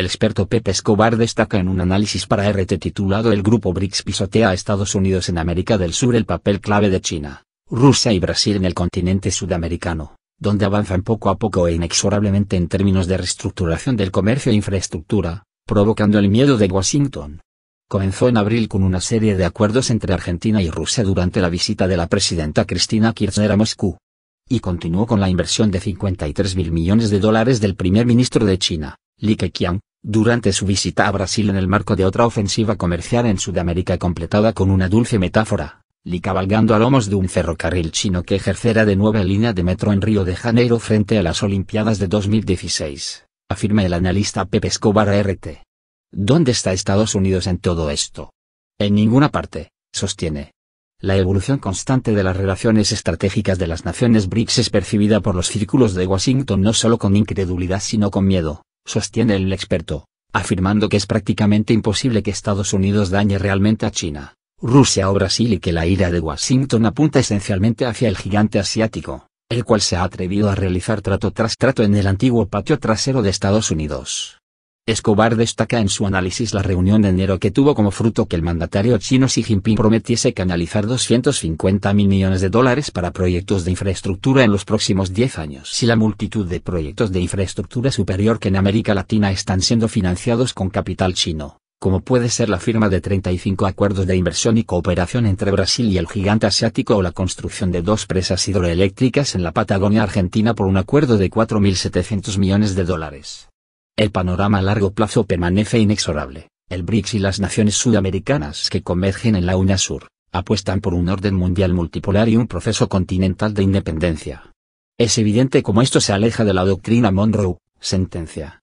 El experto Pepe Escobar destaca en un análisis para RT titulado El grupo BRICS pisotea a Estados Unidos en América del Sur el papel clave de China, Rusia y Brasil en el continente sudamericano, donde avanzan poco a poco e inexorablemente en términos de reestructuración del comercio e infraestructura, provocando el miedo de Washington. Comenzó en abril con una serie de acuerdos entre Argentina y Rusia durante la visita de la presidenta Cristina Kirchner a Moscú. Y continuó con la inversión de 53 mil millones de dólares del primer ministro de China, Li Keqiang, durante su visita a Brasil en el marco de otra ofensiva comercial en Sudamérica completada con una dulce metáfora, Li cabalgando a lomos de un ferrocarril chino que ejercerá de nueva línea de metro en Río de Janeiro frente a las Olimpiadas de 2016, afirma el analista Pepe Escobar RT. ¿Dónde está Estados Unidos en todo esto? En ninguna parte, sostiene. La evolución constante de las relaciones estratégicas de las naciones BRICS es percibida por los círculos de Washington no solo con incredulidad sino con miedo sostiene el experto, afirmando que es prácticamente imposible que Estados Unidos dañe realmente a China, Rusia o Brasil y que la ira de Washington apunta esencialmente hacia el gigante asiático, el cual se ha atrevido a realizar trato tras trato en el antiguo patio trasero de Estados Unidos. Escobar destaca en su análisis la reunión de enero que tuvo como fruto que el mandatario chino Xi Jinping prometiese canalizar 250 mil millones de dólares para proyectos de infraestructura en los próximos 10 años. Si la multitud de proyectos de infraestructura superior que en América Latina están siendo financiados con capital chino, como puede ser la firma de 35 acuerdos de inversión y cooperación entre Brasil y el gigante asiático o la construcción de dos presas hidroeléctricas en la Patagonia Argentina por un acuerdo de 4.700 millones de dólares. El panorama a largo plazo permanece inexorable. El BRICS y las naciones sudamericanas que convergen en la UNASUR, apuestan por un orden mundial multipolar y un proceso continental de independencia. Es evidente cómo esto se aleja de la doctrina Monroe, sentencia,